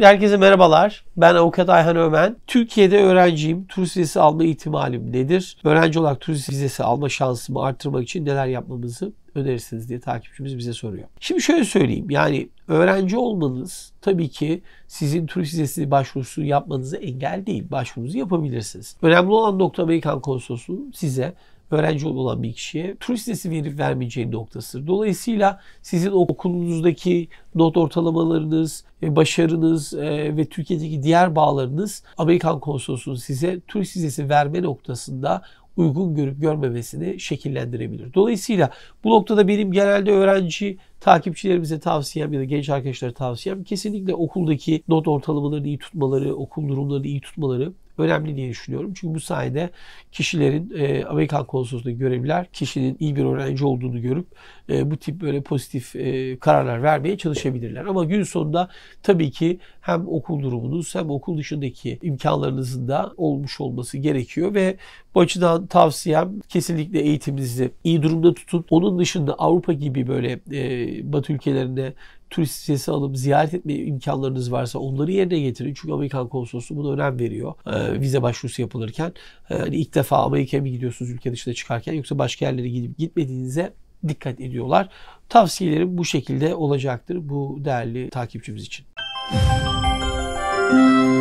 Herkese merhabalar. Ben avukat Ayhan Ömen. Türkiye'de öğrenciyim. Turist vizesi alma ihtimalim nedir? Öğrenci olarak turist vizesi alma şansımı arttırmak için neler yapmamızı önerirsiniz diye takipçimiz bize soruyor. Şimdi şöyle söyleyeyim. Yani öğrenci olmanız tabii ki sizin turist vizesi başvurusu yapmanıza engel değil. Başvurunuzu yapabilirsiniz. Önemli olan nokta Amerikan konsolosluğu size öğrenci olan bir kişiye turist sitesi verip vermeyeceği noktasıdır. Dolayısıyla sizin okulunuzdaki not ortalamalarınız, e, başarınız e, ve Türkiye'deki diğer bağlarınız Amerikan konsolosluğunun size turist vizesi verme noktasında uygun görüp görmemesini şekillendirebilir. Dolayısıyla bu noktada benim genelde öğrenci takipçilerimize tavsiyem ya da genç arkadaşlara tavsiyem kesinlikle okuldaki not ortalamalarını iyi tutmaları, okul durumlarını iyi tutmaları önemli diye düşünüyorum. Çünkü bu sayede kişilerin e, Amerikan konsolosluğunda görevliler kişinin iyi bir öğrenci olduğunu görüp e, bu tip böyle pozitif e, kararlar vermeye çalışabilirler. Ama gün sonunda tabii ki hem okul durumunuz hem okul dışındaki imkanlarınızın da olmuş olması gerekiyor ve bu açıdan tavsiyem kesinlikle eğitiminizi iyi durumda tutun. Onun dışında Avrupa gibi böyle e, Batı ülkelerinde turist vizesi alıp ziyaret etme imkanlarınız varsa onları yerine getirin. Çünkü Amerikan konsolosluğu buna önem veriyor. E, vize başvurusu yapılırken. E, hani ilk defa Amerika'ya mı gidiyorsunuz ülke dışına çıkarken yoksa başka yerlere gidip gitmediğinize dikkat ediyorlar. Tavsiyelerim bu şekilde olacaktır bu değerli takipçimiz için. Müzik